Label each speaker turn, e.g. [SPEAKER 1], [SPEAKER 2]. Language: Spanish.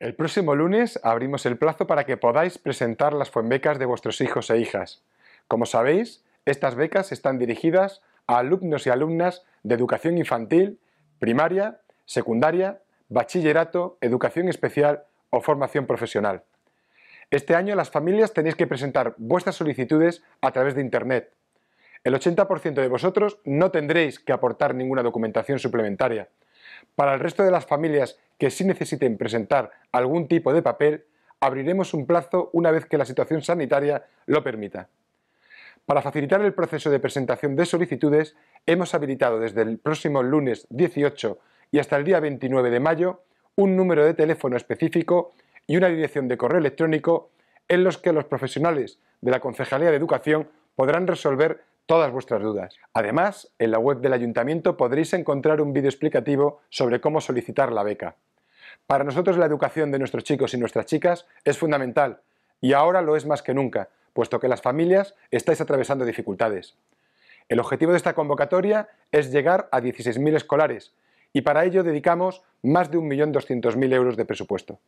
[SPEAKER 1] El próximo lunes abrimos el plazo para que podáis presentar las FUENBECAS de vuestros hijos e hijas. Como sabéis, estas becas están dirigidas a alumnos y alumnas de educación infantil, primaria, secundaria, bachillerato, educación especial o formación profesional. Este año las familias tenéis que presentar vuestras solicitudes a través de Internet. El 80% de vosotros no tendréis que aportar ninguna documentación suplementaria para el resto de las familias que sí necesiten presentar algún tipo de papel, abriremos un plazo una vez que la situación sanitaria lo permita. Para facilitar el proceso de presentación de solicitudes, hemos habilitado desde el próximo lunes 18 y hasta el día 29 de mayo un número de teléfono específico y una dirección de correo electrónico en los que los profesionales de la Concejalía de Educación podrán resolver todas vuestras dudas. Además, en la web del ayuntamiento podréis encontrar un vídeo explicativo sobre cómo solicitar la beca. Para nosotros la educación de nuestros chicos y nuestras chicas es fundamental y ahora lo es más que nunca, puesto que las familias estáis atravesando dificultades. El objetivo de esta convocatoria es llegar a 16.000 escolares y para ello dedicamos más de 1.200.000 euros de presupuesto.